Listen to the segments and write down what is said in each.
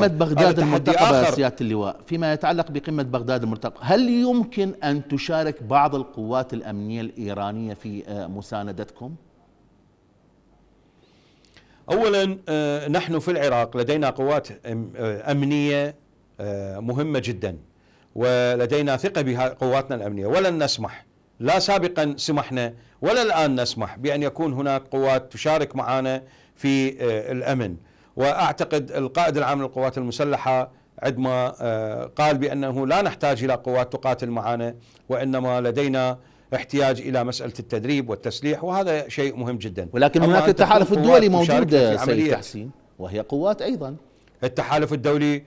قمة بغداد المرتقبة سيادة اللواء فيما يتعلق بقمة بغداد المرتقبة هل يمكن أن تشارك بعض القوات الأمنية الإيرانية في آه، مساندتكم؟ اولا آه، نحن في العراق لدينا قوات آه، امنيه مهمه جدا ولدينا ثقه بقواتنا الامنيه ولن نسمح لا سابقا سمحنا ولا الان نسمح بان يكون هناك قوات تشارك معنا في الامن واعتقد القائد العام للقوات المسلحه عندما آه، قال بانه لا نحتاج الى قوات تقاتل معنا وانما لدينا احتياج الى مساله التدريب والتسليح وهذا شيء مهم جدا ولكن هناك التحالف الدولي موجود سيد تحسين وهي قوات ايضا التحالف الدولي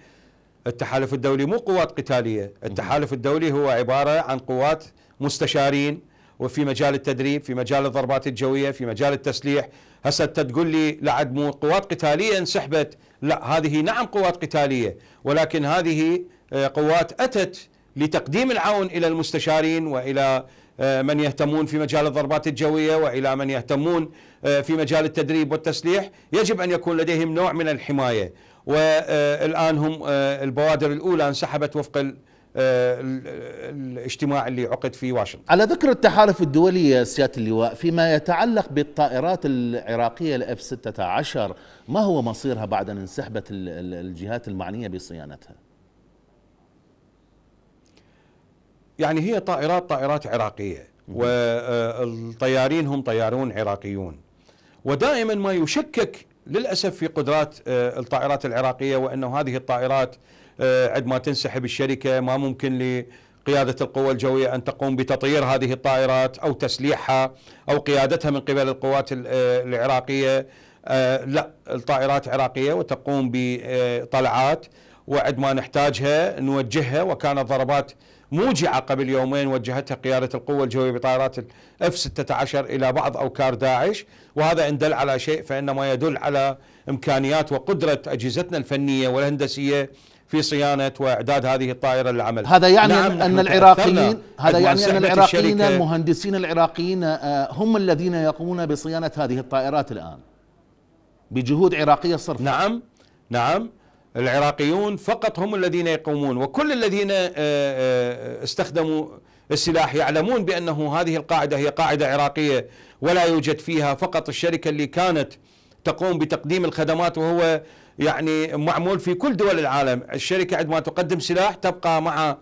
التحالف الدولي مو قوات قتاليه التحالف الدولي هو عباره عن قوات مستشارين وفي مجال التدريب في مجال الضربات الجويه في مجال التسليح هسه انت تقول لي لعد مو قوات قتاليه انسحبت لا هذه نعم قوات قتاليه ولكن هذه آه، قوات اتت لتقديم العون الى المستشارين والى آه، من يهتمون في مجال الضربات الجويه والى من يهتمون آه، في مجال التدريب والتسليح يجب ان يكون لديهم نوع من الحمايه والان هم البوادر الاولى انسحبت وفق الاجتماع اللي عقد في واشنطن على ذكر التحالف الدولي سياده اللواء فيما يتعلق بالطائرات العراقيه الاف 16 ما هو مصيرها بعد ان انسحبت الجهات المعنيه بصيانتها؟ يعني هي طائرات طائرات عراقيه والطيارين آه، هم طيارون عراقيون ودائما ما يشكك للاسف في قدرات آه، الطائرات العراقيه وانه هذه الطائرات آه، عندما تنسحب الشركه ما ممكن لقياده القوى الجويه ان تقوم بتطيير هذه الطائرات او تسليحها او قيادتها من قبل القوات آه، العراقيه آه، لا الطائرات عراقيه وتقوم بطلعات وعندما نحتاجها نوجهها وكانت ضربات موجعة قبل يومين وجهتها قيادة القوة الجوية بطائرات الاف 16 إلى بعض أوكار داعش وهذا إن دل على شيء فإنما يدل على إمكانيات وقدرة أجهزتنا الفنية والهندسية في صيانه واعداد هذه الطائره للعمل هذا يعني نعم ان العراقيين هذا يعني ان العراقيين المهندسين العراقيين آه، هم الذين يقومون بصيانه هذه الطائرات الان بجهود عراقيه صرف نعم نعم العراقيون فقط هم الذين يقومون وكل الذين آه، آه، استخدموا السلاح يعلمون بأنه هذه القاعدة هي قاعدة عراقية ولا يوجد فيها فقط الشركة اللي كانت تقوم بتقديم الخدمات وهو يعني معمول في كل دول العالم الشركة عندما تقدم سلاح تبقى مع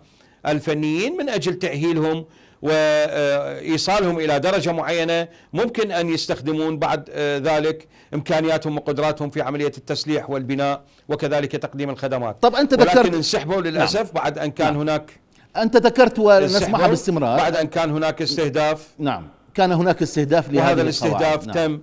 الفنيين من أجل تأهيلهم وايصالهم الى درجه معينه ممكن ان يستخدمون بعد آه، ذلك امكانياتهم وقدراتهم في عمليه التسليح والبناء وكذلك تقديم الخدمات طب انت ذكرت ولكن انسحبوا نعم. للاسف نعم. بعد ان كان نعم. هناك انت ذكرت ونسمعها باستمرار بعد ان كان هناك استهداف نعم كان هناك استهداف لهذا الاستهداف نعم. تم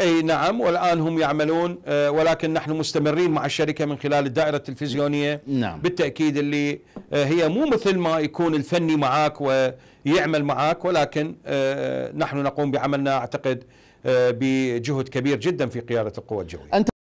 أي نعم والآن هم يعملون آه، ولكن نحن مستمرين مع الشركة من خلال الدائرة التلفزيونية نعم. بالتأكيد اللي آه، هي مو مثل ما يكون الفني معك ويعمل معك ولكن آه، نحن نقوم بعملنا أعتقد بجهد كبير جدا في قيادة القوى الجوية